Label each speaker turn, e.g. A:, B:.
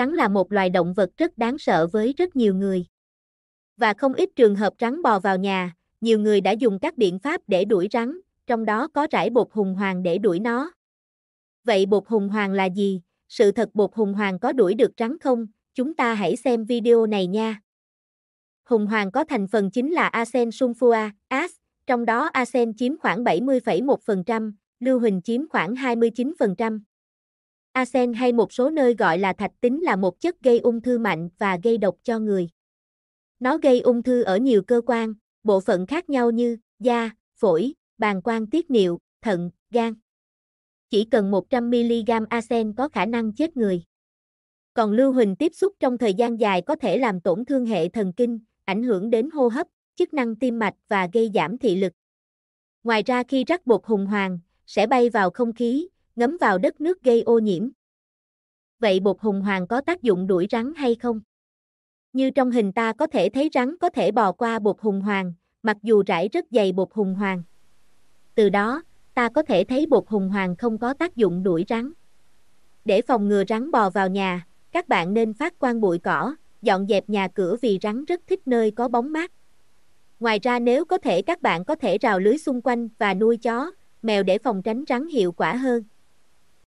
A: Rắn là một loài động vật rất đáng sợ với rất nhiều người. Và không ít trường hợp rắn bò vào nhà, nhiều người đã dùng các biện pháp để đuổi rắn, trong đó có rải bột hùng hoàng để đuổi nó. Vậy bột hùng hoàng là gì? Sự thật bột hùng hoàng có đuổi được rắn không? Chúng ta hãy xem video này nha. Hùng hoàng có thành phần chính là arsen sulfua, AS, trong đó arsen chiếm khoảng 70,1%, lưu huỳnh chiếm khoảng 29%. Arsen hay một số nơi gọi là thạch tín là một chất gây ung thư mạnh và gây độc cho người. Nó gây ung thư ở nhiều cơ quan, bộ phận khác nhau như da, phổi, bàng quang tiết niệu, thận, gan. Chỉ cần 100mg arsen có khả năng chết người. Còn lưu huỳnh tiếp xúc trong thời gian dài có thể làm tổn thương hệ thần kinh, ảnh hưởng đến hô hấp, chức năng tim mạch và gây giảm thị lực. Ngoài ra khi rắc bột hùng hoàng, sẽ bay vào không khí, ngấm vào đất nước gây ô nhiễm. Vậy bột hùng hoàng có tác dụng đuổi rắn hay không? Như trong hình ta có thể thấy rắn có thể bò qua bột hùng hoàng, mặc dù rải rất dày bột hùng hoàng. Từ đó, ta có thể thấy bột hùng hoàng không có tác dụng đuổi rắn. Để phòng ngừa rắn bò vào nhà, các bạn nên phát quang bụi cỏ, dọn dẹp nhà cửa vì rắn rất thích nơi có bóng mát. Ngoài ra nếu có thể các bạn có thể rào lưới xung quanh và nuôi chó, mèo để phòng tránh rắn hiệu quả hơn.